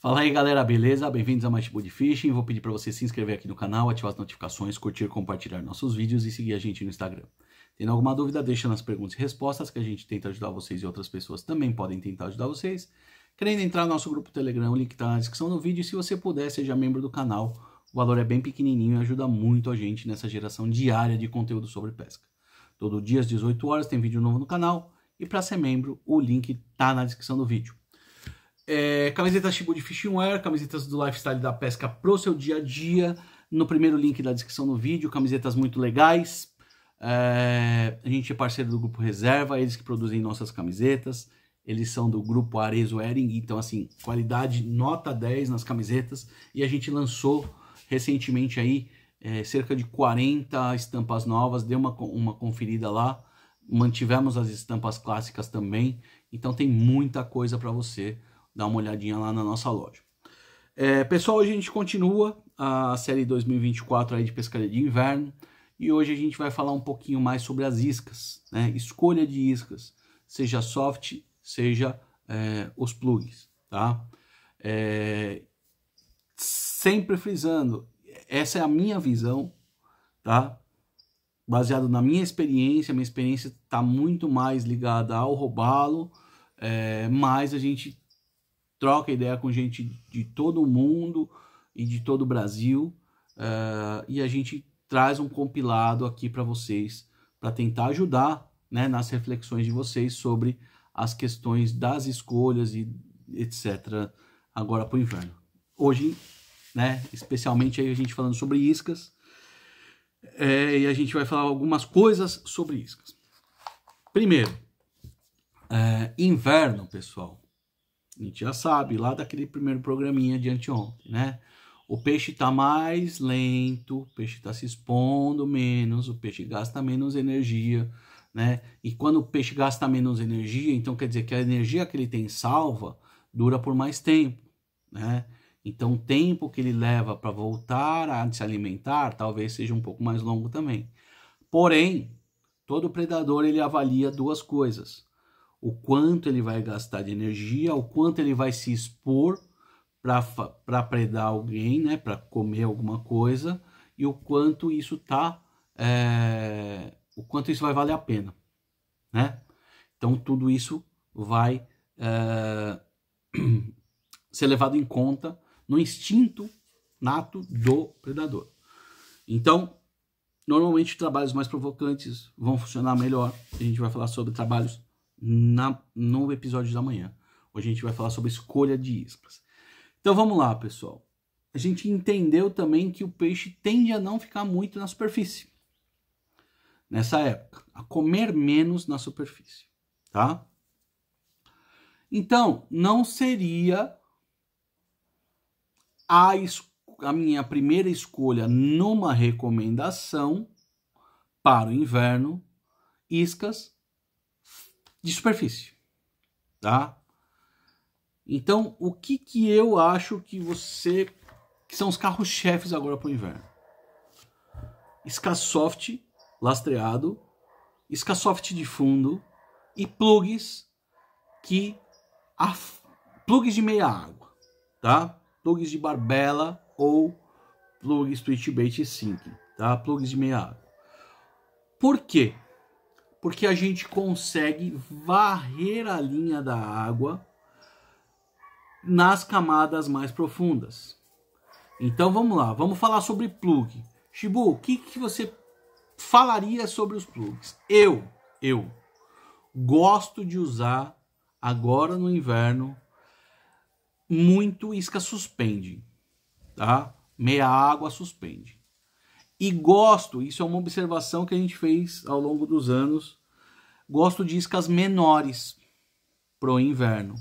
Fala aí galera, beleza? Bem-vindos a mais tipo de Fishing. Vou pedir para você se inscrever aqui no canal, ativar as notificações, curtir, compartilhar nossos vídeos e seguir a gente no Instagram. Tendo alguma dúvida, deixa nas perguntas e respostas que a gente tenta ajudar vocês e outras pessoas também podem tentar ajudar vocês. Querendo entrar no nosso grupo Telegram, o link está na descrição do vídeo. E se você puder, seja membro do canal. O valor é bem pequenininho e ajuda muito a gente nessa geração diária de conteúdo sobre pesca. Todo dia às 18 horas tem vídeo novo no canal e para ser membro, o link está na descrição do vídeo. É, camisetas tipo fishing Fishingware, camisetas do lifestyle da pesca pro seu dia a dia. No primeiro link da descrição do vídeo, camisetas muito legais. É, a gente é parceiro do grupo Reserva, eles que produzem nossas camisetas. Eles são do grupo Arezo Ering, então assim, qualidade nota 10 nas camisetas. E a gente lançou recentemente aí é, cerca de 40 estampas novas. Deu uma, uma conferida lá. Mantivemos as estampas clássicas também. Então tem muita coisa para você dá uma olhadinha lá na nossa loja. É, pessoal, hoje a gente continua a série 2024 aí de pescaria de inverno e hoje a gente vai falar um pouquinho mais sobre as iscas, né? escolha de iscas, seja soft, seja é, os plugs, tá? É, sempre frisando, essa é a minha visão, tá? Baseado na minha experiência, minha experiência está muito mais ligada ao robalo, é, mas a gente troca ideia com gente de todo o mundo e de todo o Brasil. Uh, e a gente traz um compilado aqui para vocês, para tentar ajudar né, nas reflexões de vocês sobre as questões das escolhas e etc. agora para o inverno. Hoje, né, especialmente aí a gente falando sobre iscas, é, e a gente vai falar algumas coisas sobre iscas. Primeiro, é, inverno, pessoal, a gente já sabe, lá daquele primeiro programinha de anteontem, né? O peixe está mais lento, o peixe está se expondo menos, o peixe gasta menos energia, né? E quando o peixe gasta menos energia, então quer dizer que a energia que ele tem salva dura por mais tempo, né? Então, o tempo que ele leva para voltar a se alimentar talvez seja um pouco mais longo também. Porém, todo predador ele avalia duas coisas: o quanto ele vai gastar de energia, o quanto ele vai se expor para predar alguém, né, para comer alguma coisa, e o quanto isso tá, é, o quanto isso vai valer a pena, né? Então tudo isso vai é, ser levado em conta no instinto nato do predador. Então, normalmente trabalhos mais provocantes vão funcionar melhor. A gente vai falar sobre trabalhos na, no episódio da manhã. Hoje a gente vai falar sobre escolha de iscas. Então vamos lá, pessoal. A gente entendeu também que o peixe tende a não ficar muito na superfície nessa época, a comer menos na superfície, tá? Então, não seria a, a minha primeira escolha numa recomendação para o inverno iscas de superfície, tá? Então, o que que eu acho que você que são os carros-chefes agora para o inverno? Scasoft lastreado, Scasoft de fundo e plugs que af... plugs de meia água, tá? Plugs de barbela ou plugs twitch bait sync, tá? Plugs de meia água. Por quê? porque a gente consegue varrer a linha da água nas camadas mais profundas. Então vamos lá, vamos falar sobre plug. Shibu, o que, que você falaria sobre os plugs? Eu, eu gosto de usar agora no inverno muito isca suspende, tá? Meia água suspende. E gosto, isso é uma observação que a gente fez ao longo dos anos Gosto de iscas menores pro inverno,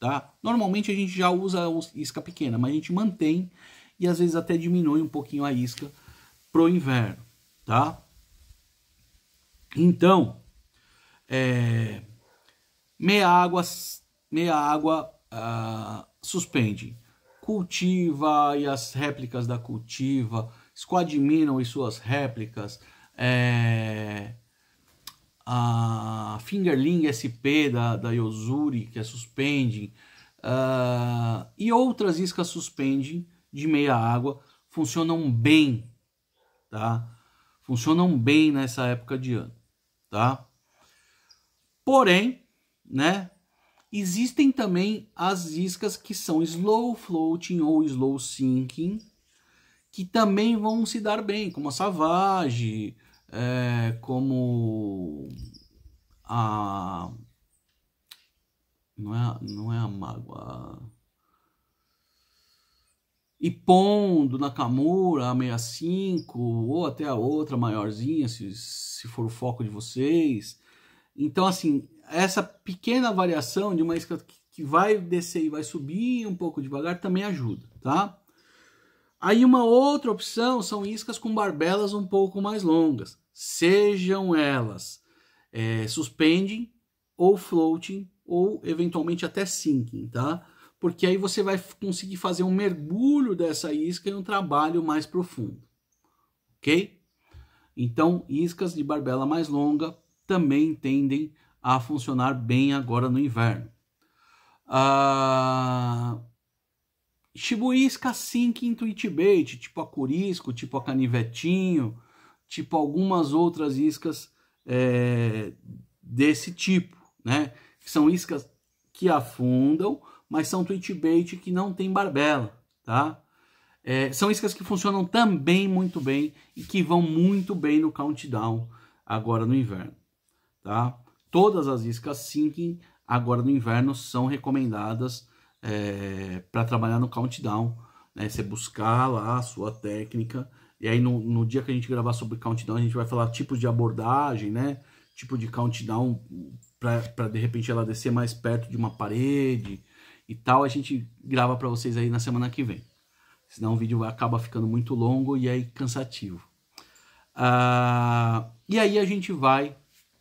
tá? Normalmente a gente já usa isca pequena, mas a gente mantém e às vezes até diminui um pouquinho a isca pro inverno, tá? Então, é, meia água, meia água ah, suspende, cultiva e as réplicas da cultiva, esquadminam e suas réplicas, é, a Fingerling SP da, da Yosuri, que é suspending, uh, e outras iscas suspending de meia água funcionam bem, tá? Funcionam bem nessa época de ano, tá? Porém, né? Existem também as iscas que são slow floating ou slow sinking, que também vão se dar bem, como a Savage, é, como a. Não é, não é a mágoa. A... Ippon, do Nakamura, a 65, ou até a outra maiorzinha, se, se for o foco de vocês. Então, assim, essa pequena variação de uma isca que vai descer e vai subir um pouco devagar também ajuda, tá? Aí uma outra opção são iscas com barbelas um pouco mais longas sejam elas é, suspending ou floating ou eventualmente até sinking, tá? Porque aí você vai conseguir fazer um mergulho dessa isca em um trabalho mais profundo, ok? Então, iscas de barbela mais longa também tendem a funcionar bem agora no inverno. Ah, Shibuisca tweet bait, tipo a curisco, tipo a canivetinho, tipo algumas outras iscas é, desse tipo, né? são iscas que afundam, mas são tweet bait que não tem barbela, tá? É, são iscas que funcionam também muito bem e que vão muito bem no countdown agora no inverno, tá? Todas as iscas sinking agora no inverno são recomendadas é, para trabalhar no countdown, né? Você buscar lá a sua técnica e aí no, no dia que a gente gravar sobre countdown, a gente vai falar tipos de abordagem, né? Tipo de countdown para de repente ela descer mais perto de uma parede e tal. A gente grava para vocês aí na semana que vem. Senão o vídeo acaba ficando muito longo e aí cansativo. Uh, e aí a gente vai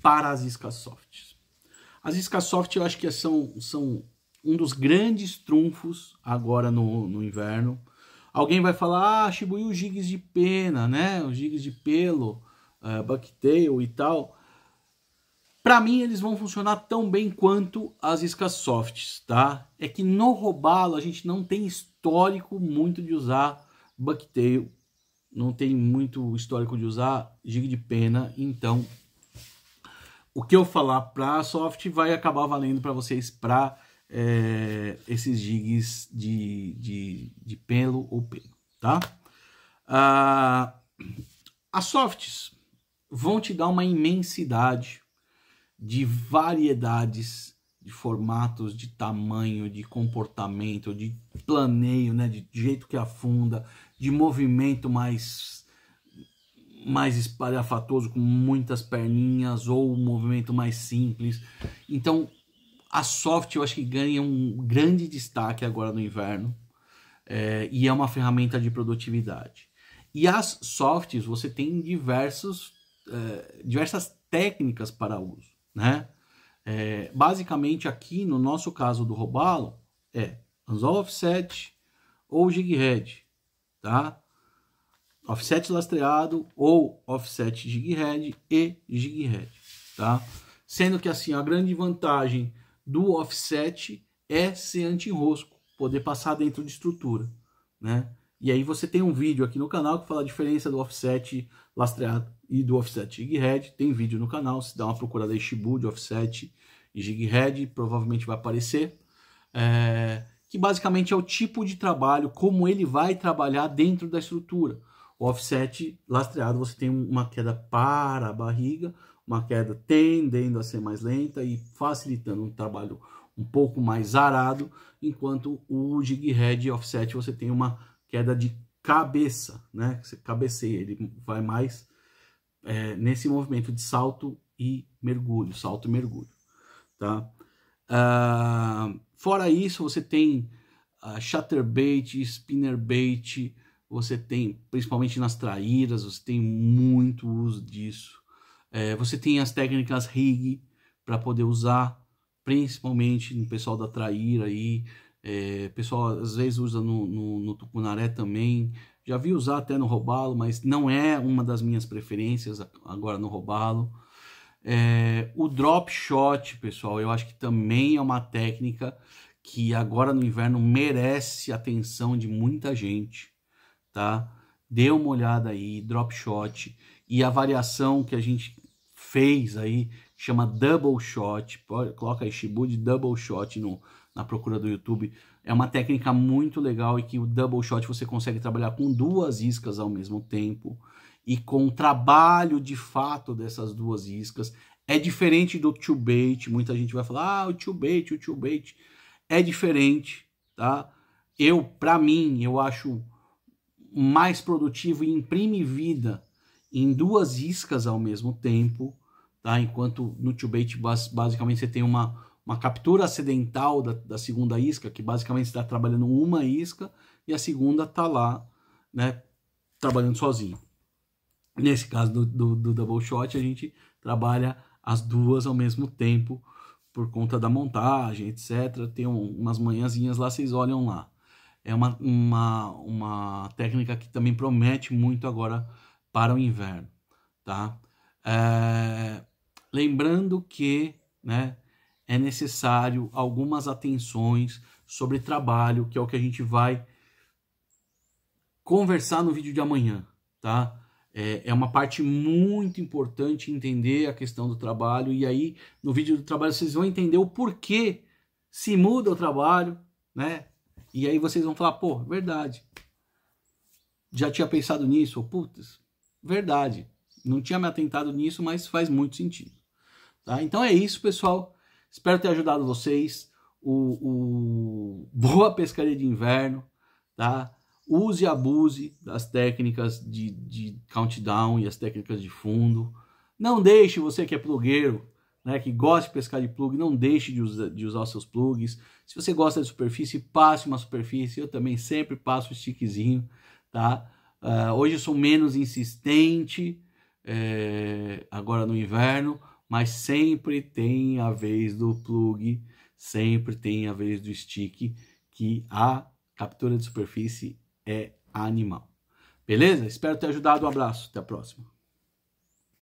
para as Iscasofts. As iscasofts eu acho que são, são um dos grandes trunfos agora no, no inverno Alguém vai falar, ah, Shibuya, os gigs de pena, né? Os gigs de pelo, uh, eh, bucktail e tal. Para mim, eles vão funcionar tão bem quanto as iscas softs, tá? É que no robalo a gente não tem histórico muito de usar bucktail, não tem muito histórico de usar gig de pena, então o que eu falar para soft vai acabar valendo para vocês para é, esses jigs de, de, de pelo ou pelo, tá? Ah, as softs vão te dar uma imensidade de variedades de formatos, de tamanho, de comportamento, de planeio, né, de jeito que afunda, de movimento mais mais espalhafatoso com muitas perninhas ou um movimento mais simples. Então, a Soft eu acho que ganha um grande destaque agora no inverno é, e é uma ferramenta de produtividade. E as softs você tem diversos, é, diversas técnicas para uso, né? É, basicamente aqui no nosso caso do robalo é o offset ou jig head, tá? Offset lastreado ou offset jig head e jig head, tá? Sendo que assim a grande vantagem do offset é ser anti-enrosco, poder passar dentro de estrutura, né? E aí você tem um vídeo aqui no canal que fala a diferença do offset lastreado e do offset jig-head, tem vídeo no canal, se dá uma procurada aí Shibu de offset e jig-head, provavelmente vai aparecer, é... que basicamente é o tipo de trabalho, como ele vai trabalhar dentro da estrutura. O offset lastreado você tem uma queda para a barriga, uma queda tendendo a ser mais lenta e facilitando um trabalho um pouco mais arado, enquanto o jig head offset você tem uma queda de cabeça, né? Você cabeceia, ele vai mais é, nesse movimento de salto e mergulho, salto e mergulho, tá? Uh, fora isso, você tem uh, ah, chatterbait, spinnerbait, você tem, principalmente nas traíras, você tem muito uso disso, é, você tem as técnicas RIG para poder usar, principalmente no pessoal da Traíra aí. É, pessoal às vezes usa no, no, no Tucunaré também. Já vi usar até no Robalo, mas não é uma das minhas preferências agora no Robalo. É, o drop shot, pessoal, eu acho que também é uma técnica que agora no inverno merece atenção de muita gente, tá? Dê uma olhada aí, drop shot e a variação que a gente fez aí, chama Double Shot, coloca aí Shibu de Double Shot no, na procura do YouTube. É uma técnica muito legal e que o Double Shot você consegue trabalhar com duas iscas ao mesmo tempo e com o trabalho de fato dessas duas iscas. É diferente do two bait, muita gente vai falar, ah, o two bait, o two bait. É diferente, tá? Eu, para mim, eu acho mais produtivo e imprime vida em duas iscas ao mesmo tempo, tá? enquanto no bait basicamente você tem uma, uma captura acidental da, da segunda isca, que basicamente está trabalhando uma isca e a segunda está lá né, trabalhando sozinho. Nesse caso do, do, do double shot, a gente trabalha as duas ao mesmo tempo por conta da montagem, etc. Tem um, umas manhãzinhas lá, vocês olham lá. É uma, uma, uma técnica que também promete muito agora para o inverno, tá? É, lembrando que, né, é necessário algumas atenções sobre trabalho, que é o que a gente vai conversar no vídeo de amanhã, tá? É, é uma parte muito importante entender a questão do trabalho e aí no vídeo do trabalho vocês vão entender o porquê se muda o trabalho, né? E aí vocês vão falar, pô, é verdade. Já tinha pensado nisso, putz, verdade. Não tinha me atentado nisso, mas faz muito sentido. Tá? Então é isso, pessoal. Espero ter ajudado vocês. O, o... Boa pescaria de inverno, tá? Use e abuse das técnicas de, de countdown e as técnicas de fundo. Não deixe você que é plugueiro, né, que gosta de pescar de plug, não deixe de, de usar os seus plugs. Se você gosta de superfície, passe uma superfície. Eu também sempre passo o stickzinho, tá? Uh, hoje eu sou menos insistente, é, agora no inverno, mas sempre tem a vez do plug, sempre tem a vez do stick, que a captura de superfície é animal. Beleza? Espero ter ajudado. Um abraço. Até a próxima.